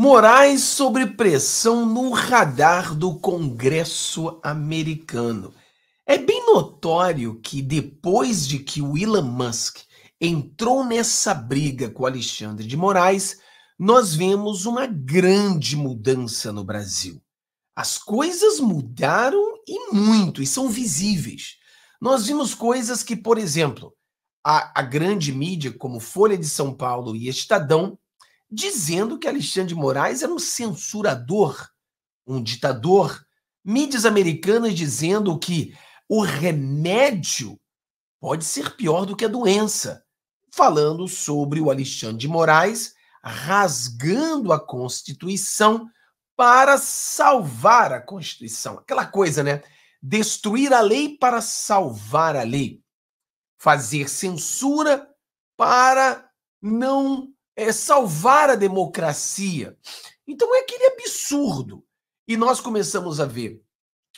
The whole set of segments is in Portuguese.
Moraes sobre pressão no radar do Congresso americano. É bem notório que depois de que o Elon Musk entrou nessa briga com Alexandre de Moraes, nós vemos uma grande mudança no Brasil. As coisas mudaram e muito, e são visíveis. Nós vimos coisas que, por exemplo, a, a grande mídia, como Folha de São Paulo e Estadão, dizendo que Alexandre de Moraes era um censurador, um ditador. Mídias americanas dizendo que o remédio pode ser pior do que a doença, falando sobre o Alexandre de Moraes rasgando a Constituição para salvar a Constituição. Aquela coisa, né? Destruir a lei para salvar a lei. Fazer censura para não é, salvar a democracia. Então é aquele absurdo. E nós começamos a ver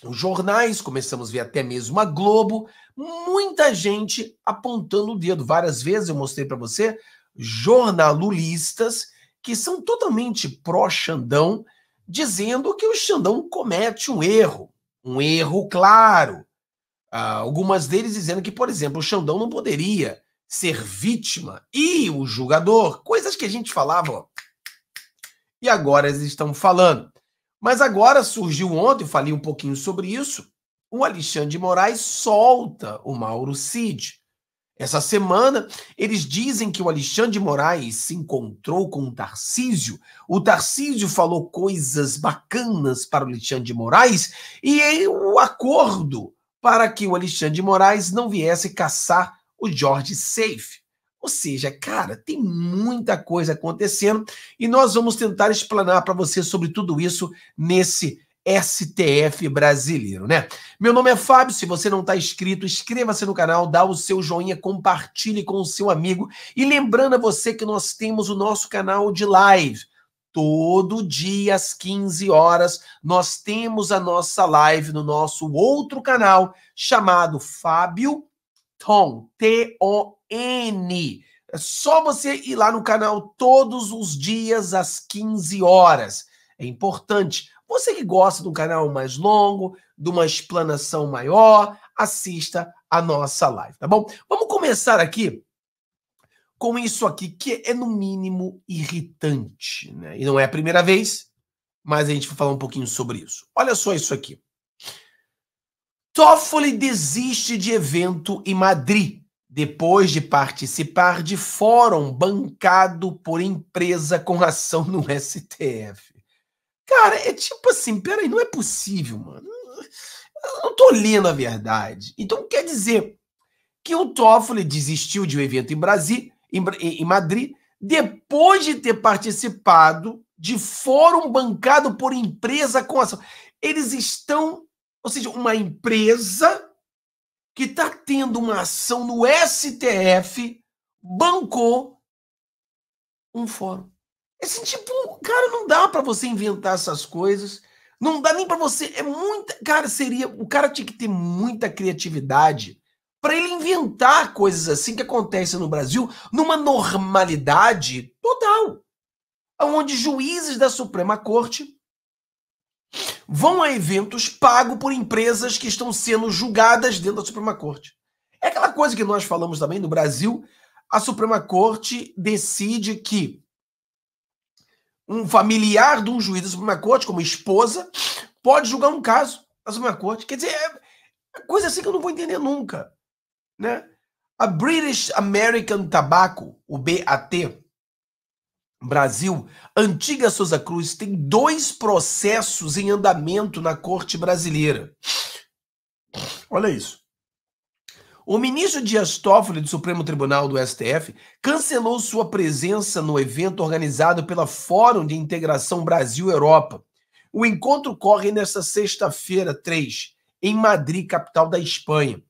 os jornais, começamos a ver até mesmo a Globo, muita gente apontando o dedo. Várias vezes eu mostrei para você jornalulistas que são totalmente pró-Xandão, dizendo que o Xandão comete um erro, um erro claro. Ah, algumas deles dizendo que, por exemplo, o Xandão não poderia ser vítima e o julgador, coisas que a gente falava e agora eles estão falando. Mas agora surgiu ontem, eu falei um pouquinho sobre isso, o Alexandre de Moraes solta o Mauro Cid. Essa semana, eles dizem que o Alexandre de Moraes se encontrou com o Tarcísio. O Tarcísio falou coisas bacanas para o Alexandre de Moraes e o um acordo para que o Alexandre de Moraes não viesse caçar o George Safe. Ou seja, cara, tem muita coisa acontecendo e nós vamos tentar explanar para você sobre tudo isso nesse STF brasileiro, né? Meu nome é Fábio. Se você não está inscrito, inscreva-se no canal, dá o seu joinha, compartilhe com o seu amigo. E lembrando a você que nós temos o nosso canal de live. Todo dia às 15 horas, nós temos a nossa live no nosso outro canal chamado Fábio Ton, T-O-N. É só você ir lá no canal todos os dias às 15 horas. É importante. Você que gosta de um canal mais longo, de uma explanação maior, assista a nossa live, tá bom? Vamos começar aqui com isso aqui que é no mínimo irritante, né? E não é a primeira vez, mas a gente vai falar um pouquinho sobre isso. Olha só isso aqui. Toffoli desiste de evento em Madrid, depois de participar de fórum bancado por empresa com ação no STF. Cara, é tipo assim, peraí, não é possível, mano. Eu não tô lendo a verdade. Então quer dizer que o Toffoli desistiu de um evento em Brasil, em, em Madrid, depois de ter participado de fórum bancado por empresa com ação. Eles estão ou seja, uma empresa que está tendo uma ação no STF bancou um fórum. Assim, tipo, cara, não dá para você inventar essas coisas. Não dá nem para você. É muita. Cara, seria. O cara tinha que ter muita criatividade para ele inventar coisas assim que acontecem no Brasil numa normalidade total. Onde juízes da Suprema Corte vão a eventos pagos por empresas que estão sendo julgadas dentro da Suprema Corte. É aquela coisa que nós falamos também no Brasil, a Suprema Corte decide que um familiar de um juiz da Suprema Corte, como esposa, pode julgar um caso da Suprema Corte. Quer dizer, é, é coisa assim que eu não vou entender nunca, né? A British American Tobacco, o BAT, Brasil, Antiga Souza Cruz tem dois processos em andamento na corte brasileira. Olha isso. O ministro Dias Toffoli do Supremo Tribunal do STF cancelou sua presença no evento organizado pela Fórum de Integração Brasil-Europa. O encontro corre nesta sexta-feira, 3, em Madrid, capital da Espanha.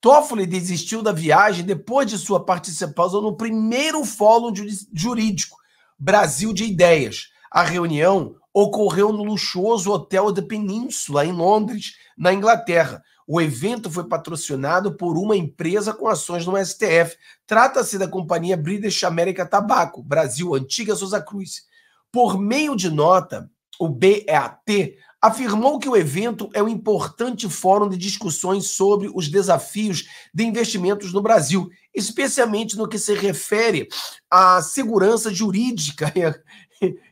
Toffoli desistiu da viagem depois de sua participação no primeiro fórum jurídico Brasil de Ideias. A reunião ocorreu no luxuoso Hotel da Península, em Londres, na Inglaterra. O evento foi patrocinado por uma empresa com ações no STF. Trata-se da companhia British America Tabaco, Brasil, antiga Sousa Cruz. Por meio de nota, o BEAT afirmou que o evento é um importante fórum de discussões sobre os desafios de investimentos no Brasil, especialmente no que se refere à segurança jurídica e à,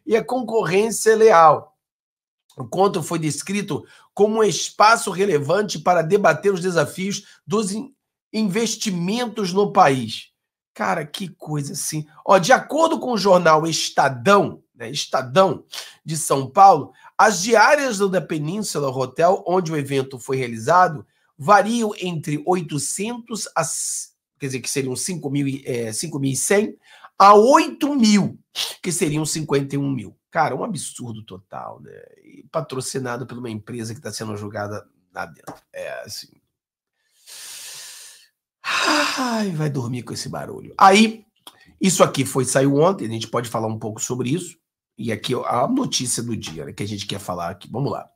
e à concorrência leal. O encontro foi descrito como um espaço relevante para debater os desafios dos investimentos no país. Cara, que coisa assim. Ó, de acordo com o jornal Estadão, né, Estadão de São Paulo, as diárias da Península Hotel, onde o evento foi realizado, variam entre 800 a quer dizer, que seriam 5.100 é, a 8.000, mil, que seriam 51 mil. Cara, um absurdo total, né? E patrocinado por uma empresa que está sendo julgada lá dentro. É assim. Ai, vai dormir com esse barulho. Aí, isso aqui foi, saiu ontem, a gente pode falar um pouco sobre isso. E aqui é a notícia do dia né, que a gente quer falar aqui. Vamos lá.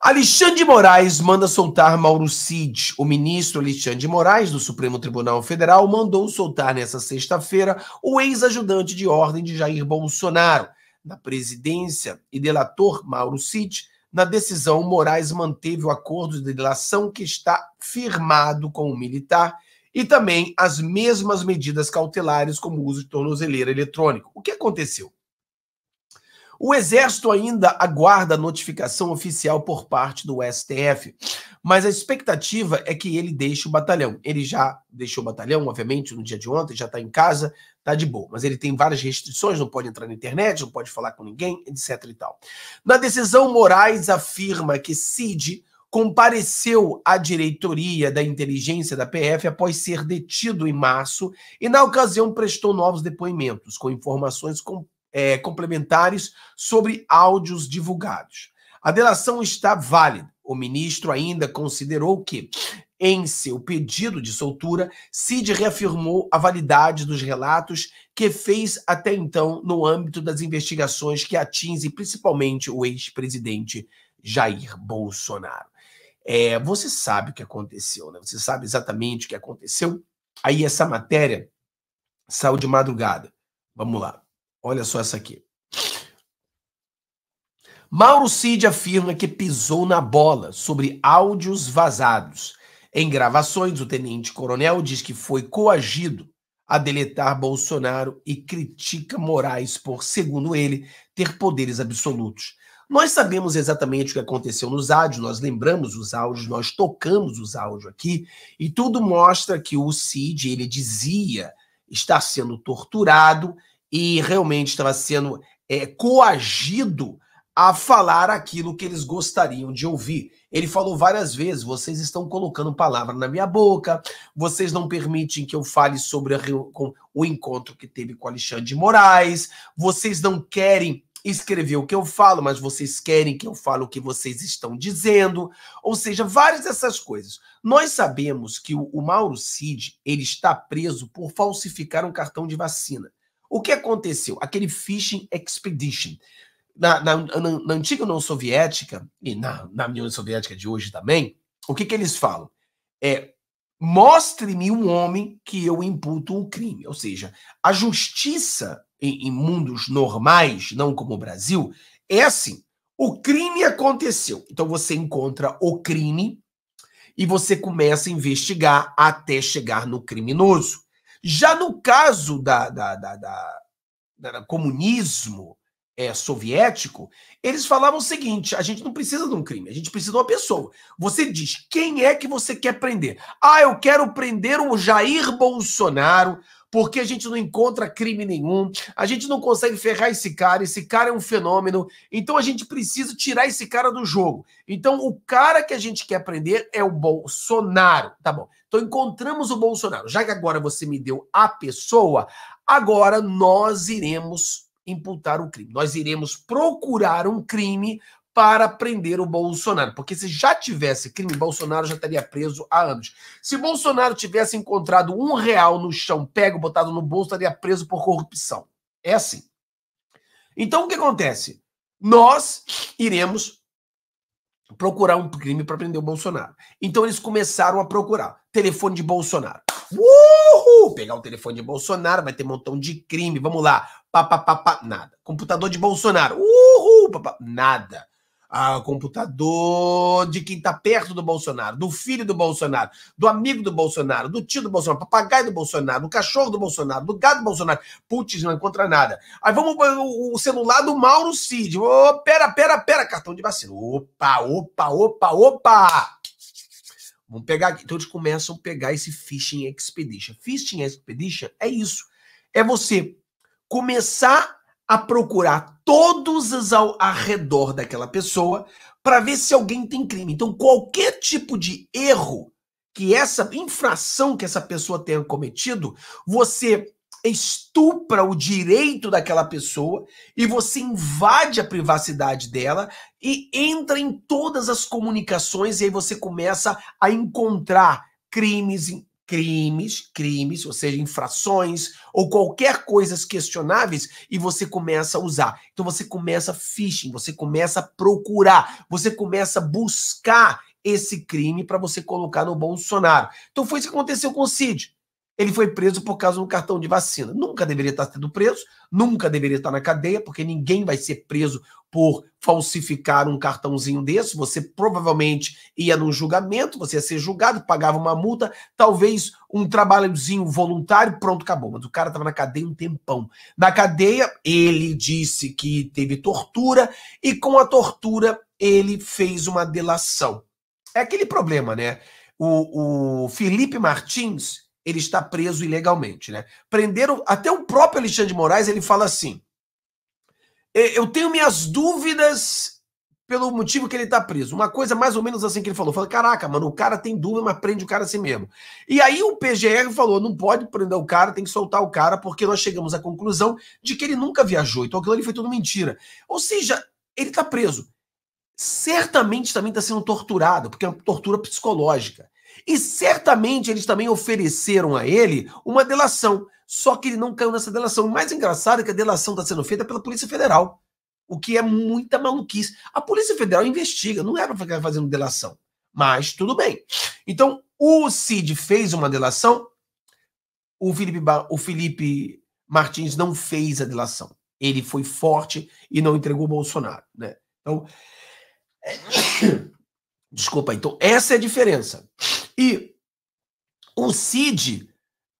Alexandre de Moraes manda soltar Mauro Cid. O ministro Alexandre de Moraes, do Supremo Tribunal Federal, mandou soltar nesta sexta-feira o ex-ajudante de ordem de Jair Bolsonaro, na presidência, e delator Mauro Cid. Na decisão, Moraes manteve o acordo de delação que está firmado com o militar e também as mesmas medidas cautelares, como o uso de tornozeleira eletrônico. O que aconteceu? O Exército ainda aguarda a notificação oficial por parte do STF, mas a expectativa é que ele deixe o batalhão. Ele já deixou o batalhão, obviamente, no dia de ontem, já está em casa, está de boa, mas ele tem várias restrições, não pode entrar na internet, não pode falar com ninguém, etc e tal. Na decisão, Moraes afirma que Cid compareceu à diretoria da inteligência da PF após ser detido em março e, na ocasião, prestou novos depoimentos com informações com é, complementares sobre áudios divulgados. A delação está válida. O ministro ainda considerou que, em seu pedido de soltura, Cid reafirmou a validade dos relatos que fez até então no âmbito das investigações que atingem principalmente o ex-presidente Jair Bolsonaro. É, você sabe o que aconteceu, né? Você sabe exatamente o que aconteceu. Aí essa matéria saiu de madrugada. Vamos lá. Olha só essa aqui. Mauro Cid afirma que pisou na bola sobre áudios vazados. Em gravações, o tenente-coronel diz que foi coagido a deletar Bolsonaro e critica Moraes por, segundo ele, ter poderes absolutos. Nós sabemos exatamente o que aconteceu nos áudios, nós lembramos os áudios, nós tocamos os áudios aqui, e tudo mostra que o Cid, ele dizia estar sendo torturado e realmente estava sendo é, coagido a falar aquilo que eles gostariam de ouvir. Ele falou várias vezes: vocês estão colocando palavra na minha boca, vocês não permitem que eu fale sobre o encontro que teve com Alexandre de Moraes, vocês não querem escrever o que eu falo, mas vocês querem que eu fale o que vocês estão dizendo. Ou seja, várias dessas coisas. Nós sabemos que o, o Mauro Cid ele está preso por falsificar um cartão de vacina. O que aconteceu? Aquele Fishing Expedition. Na, na, na, na antiga União Soviética, e na, na União Soviética de hoje também, o que, que eles falam? É, mostre-me um homem que eu imputo um crime. Ou seja, a justiça em, em mundos normais, não como o Brasil, é assim. O crime aconteceu. Então você encontra o crime e você começa a investigar até chegar no criminoso. Já no caso da, da, da, da, da comunismo é, soviético, eles falavam o seguinte: a gente não precisa de um crime, a gente precisa de uma pessoa. Você diz quem é que você quer prender. Ah, eu quero prender o Jair Bolsonaro porque a gente não encontra crime nenhum, a gente não consegue ferrar esse cara, esse cara é um fenômeno, então a gente precisa tirar esse cara do jogo. Então o cara que a gente quer prender é o Bolsonaro, tá bom? Então encontramos o Bolsonaro. Já que agora você me deu a pessoa, agora nós iremos imputar o um crime. Nós iremos procurar um crime para prender o Bolsonaro. Porque se já tivesse crime, Bolsonaro já estaria preso há anos. Se Bolsonaro tivesse encontrado um real no chão, pego, botado no bolso, estaria preso por corrupção. É assim. Então o que acontece? Nós iremos procurar um crime para prender o Bolsonaro. Então eles começaram a procurar telefone de Bolsonaro. Uhul! Pegar o telefone de Bolsonaro, vai ter um montão de crime. Vamos lá. Pá, pá, pá, pá. Nada. Computador de Bolsonaro. Uhul! Pá, pá. Nada a computador de quem está perto do Bolsonaro, do filho do Bolsonaro, do amigo do Bolsonaro, do tio do Bolsonaro, papagaio do Bolsonaro, do cachorro do Bolsonaro, do gado do Bolsonaro. Putz, não encontra nada. Aí vamos o celular do Mauro Cid. Ô, oh, pera, pera, pera, cartão de vacina. Opa, opa, opa, opa! Vamos pegar aqui. Então eles começam a pegar esse Fishing expedition. Fishing expedition é isso. É você começar a procurar todos ao redor daquela pessoa para ver se alguém tem crime. Então, qualquer tipo de erro que essa infração que essa pessoa tenha cometido, você estupra o direito daquela pessoa e você invade a privacidade dela e entra em todas as comunicações e aí você começa a encontrar crimes, crimes, crimes, ou seja, infrações ou qualquer coisa questionáveis e você começa a usar. Então você começa phishing, você começa a procurar, você começa a buscar esse crime para você colocar no Bolsonaro. Então foi isso que aconteceu com o Cid ele foi preso por causa de um cartão de vacina. Nunca deveria estar sendo preso, nunca deveria estar na cadeia, porque ninguém vai ser preso por falsificar um cartãozinho desse. Você provavelmente ia num julgamento, você ia ser julgado, pagava uma multa, talvez um trabalhozinho voluntário, pronto, acabou. Mas o cara estava na cadeia um tempão. Na cadeia, ele disse que teve tortura e com a tortura ele fez uma delação. É aquele problema, né? O, o Felipe Martins ele está preso ilegalmente, né? Prenderam até o próprio Alexandre de Moraes, ele fala assim: é, "Eu tenho minhas dúvidas pelo motivo que ele está preso". Uma coisa mais ou menos assim que ele falou, falou: "Caraca, mano, o cara tem dúvida, mas prende o cara assim mesmo". E aí o PGR falou: "Não pode prender o cara, tem que soltar o cara, porque nós chegamos à conclusão de que ele nunca viajou". Então aquilo ali foi tudo mentira. Ou seja, ele está preso certamente também está sendo torturado, porque é uma tortura psicológica. E certamente eles também ofereceram a ele uma delação, só que ele não caiu nessa delação. O mais engraçado é que a delação está sendo feita pela Polícia Federal, o que é muita maluquice. A Polícia Federal investiga, não era para ficar fazendo delação, mas tudo bem. Então, o Cid fez uma delação, o Felipe, o Felipe Martins não fez a delação. Ele foi forte e não entregou o Bolsonaro. Né? Então, desculpa, então, essa é a diferença. E o Cid,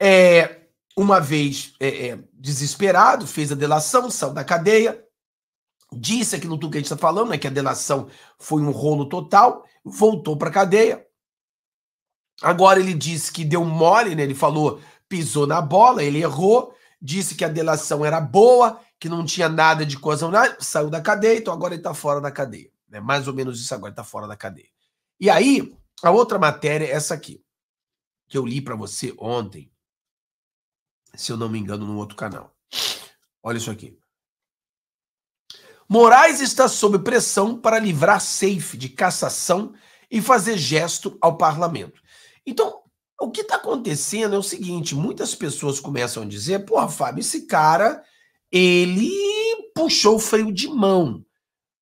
é, uma vez é, é, desesperado, fez a delação, saiu da cadeia, disse aquilo tudo que a gente está falando, né, que a delação foi um rolo total, voltou para a cadeia. Agora ele disse que deu mole, né, ele falou, pisou na bola, ele errou, disse que a delação era boa, que não tinha nada de coisa, saiu da cadeia, então agora ele está fora da cadeia. Né, mais ou menos isso agora, está fora da cadeia. E aí, a outra matéria é essa aqui, que eu li para você ontem, se eu não me engano, no outro canal. Olha isso aqui. Moraes está sob pressão para livrar Safe de cassação e fazer gesto ao parlamento. Então, o que está acontecendo é o seguinte: muitas pessoas começam a dizer, porra, Fábio, esse cara, ele puxou o freio de mão.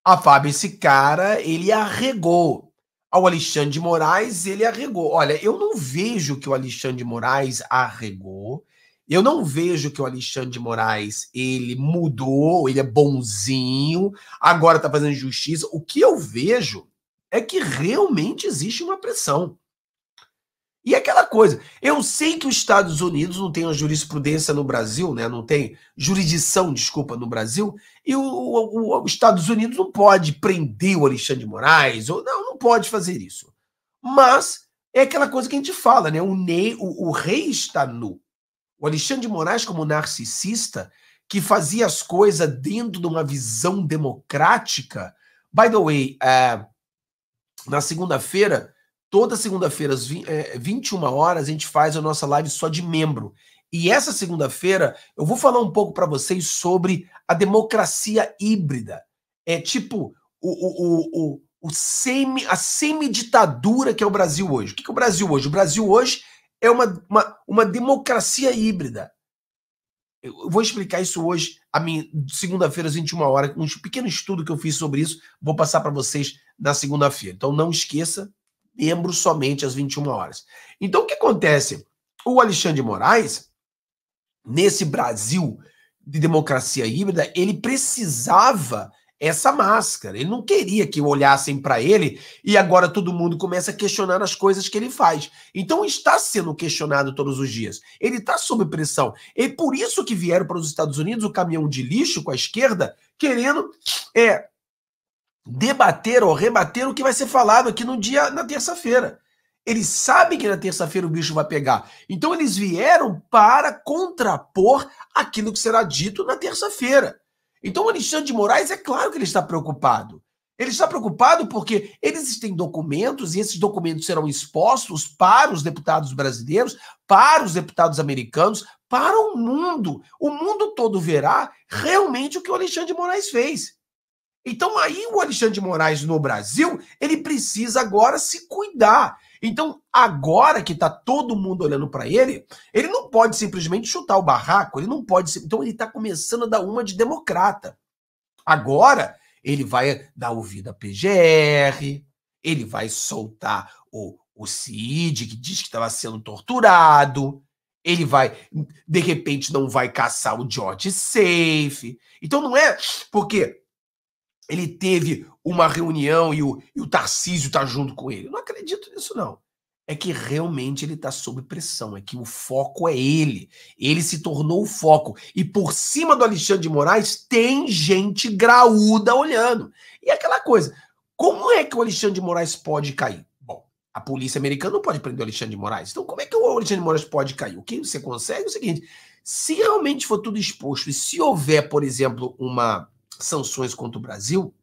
A Fábio, esse cara, ele arregou ao Alexandre de Moraes, ele arregou. Olha, eu não vejo que o Alexandre de Moraes arregou. Eu não vejo que o Alexandre de Moraes ele mudou, ele é bonzinho, agora está fazendo justiça. O que eu vejo é que realmente existe uma pressão. E aquela coisa, eu sei que os Estados Unidos não tem uma jurisprudência no Brasil, né? não tem jurisdição, desculpa, no Brasil, e os Estados Unidos não pode prender o Alexandre de Moraes, ou não, não pode fazer isso. Mas é aquela coisa que a gente fala, né? O, ne, o, o rei está nu. O Alexandre de Moraes, como narcisista, que fazia as coisas dentro de uma visão democrática. By the way, é, na segunda-feira Toda segunda-feira, às 21 eh, horas, a gente faz a nossa live só de membro. E essa segunda-feira eu vou falar um pouco para vocês sobre a democracia híbrida. É tipo o, o, o, o semi, a semi-ditadura que é o Brasil hoje. O que é o Brasil hoje? O Brasil hoje é uma, uma, uma democracia híbrida. Eu vou explicar isso hoje, a minha segunda-feira, às 21 horas, um pequeno estudo que eu fiz sobre isso. Vou passar para vocês na segunda-feira. Então não esqueça, somente às 21 horas. Então, o que acontece? O Alexandre de Moraes, nesse Brasil de democracia híbrida, ele precisava essa máscara. Ele não queria que olhassem para ele e agora todo mundo começa a questionar as coisas que ele faz. Então está sendo questionado todos os dias. Ele está sob pressão. E por isso que vieram para os Estados Unidos o caminhão de lixo com a esquerda querendo é, debater ou rebater o que vai ser falado aqui no dia na terça-feira. Eles sabem que na terça-feira o bicho vai pegar. Então eles vieram para contrapor aquilo que será dito na terça-feira. Então o Alexandre de Moraes é claro que ele está preocupado. Ele está preocupado porque eles têm documentos e esses documentos serão expostos para os deputados brasileiros, para os deputados americanos, para o mundo. O mundo todo verá realmente o que o Alexandre de Moraes fez. Então aí o Alexandre de Moraes no Brasil, ele precisa agora se cuidar. Então, agora que está todo mundo olhando para ele, ele não pode simplesmente chutar o barraco, ele não pode. Então, ele está começando a dar uma de democrata. Agora, ele vai dar ouvida à PGR, ele vai soltar o, o CID, que diz que estava sendo torturado, ele vai, de repente, não vai caçar o George Safe. Então, não é porque ele teve uma reunião e o, e o Tarcísio está junto com ele. Eu não acredito nisso, não. É que realmente ele está sob pressão, é que o foco é ele. Ele se tornou o foco. E por cima do Alexandre de Moraes tem gente graúda olhando. E é aquela coisa: como é que o Alexandre de Moraes pode cair? Bom, a polícia americana não pode prender o Alexandre de Moraes. Então, como é que o Alexandre de Moraes pode cair? O que você consegue é o seguinte: se realmente for tudo exposto, e se houver, por exemplo, uma sanções contra o Brasil.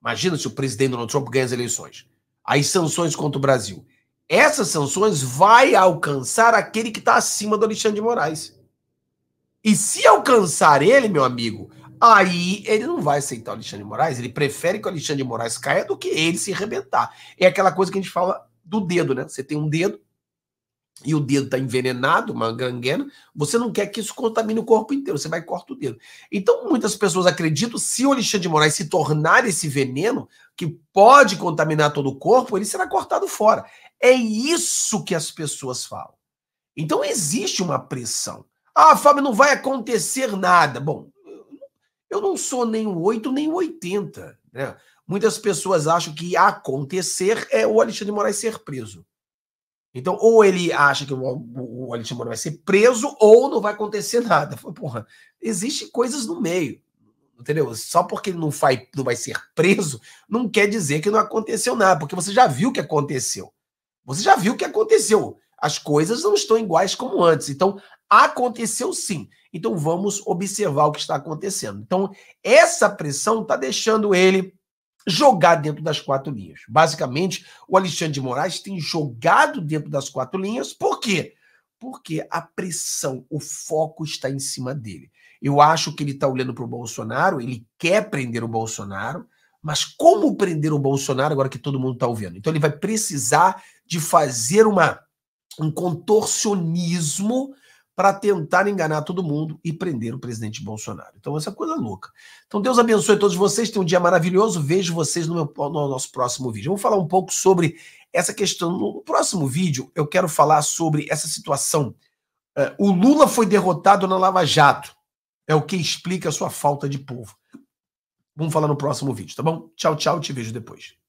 Imagina se o presidente Donald Trump ganha as eleições. Aí sanções contra o Brasil. Essas sanções vai alcançar aquele que está acima do Alexandre de Moraes. E se alcançar ele, meu amigo, aí ele não vai aceitar o Alexandre de Moraes. Ele prefere que o Alexandre de Moraes caia do que ele se arrebentar. É aquela coisa que a gente fala do dedo, né? Você tem um dedo, e o dedo está envenenado, uma gangrena, você não quer que isso contamine o corpo inteiro, você vai e corta o dedo. Então, muitas pessoas acreditam, se o Alexandre de Moraes se tornar esse veneno, que pode contaminar todo o corpo, ele será cortado fora. É isso que as pessoas falam. Então, existe uma pressão. Ah, Fábio, não vai acontecer nada. Bom, eu não sou nem o 8, nem o 80. Né? Muitas pessoas acham que acontecer é o Alexandre de Moraes ser preso. Então, ou ele acha que o Alexandre Moro vai ser preso, ou não vai acontecer nada. Porra, existem coisas no meio. Entendeu? Só porque ele não, vai não vai ser preso, não quer dizer que não aconteceu nada, porque você já viu o que aconteceu. Você já viu o que aconteceu. As coisas não estão iguais como antes. Então, aconteceu sim. Então, vamos observar o que está acontecendo. Então, essa pressão está deixando ele jogar dentro das quatro linhas. Basicamente, o Alexandre de Moraes tem jogado dentro das quatro linhas, por quê? Porque a pressão, o foco está em cima dele. Eu acho que ele está olhando para o Bolsonaro, ele quer prender o Bolsonaro, mas como prender o Bolsonaro agora que todo mundo está ouvindo? Então ele vai precisar de fazer uma, um contorcionismo para tentar enganar todo mundo e prender o presidente Bolsonaro. Então, essa é coisa louca. Então, Deus abençoe todos vocês, tenham um dia maravilhoso. Vejo vocês no, meu, no nosso próximo vídeo. Vamos falar um pouco sobre essa questão. No próximo vídeo, eu quero falar sobre essa situação. É, o Lula foi derrotado na Lava Jato. É o que explica a sua falta de povo. Vamos falar no próximo vídeo, tá bom? Tchau, tchau, te vejo depois.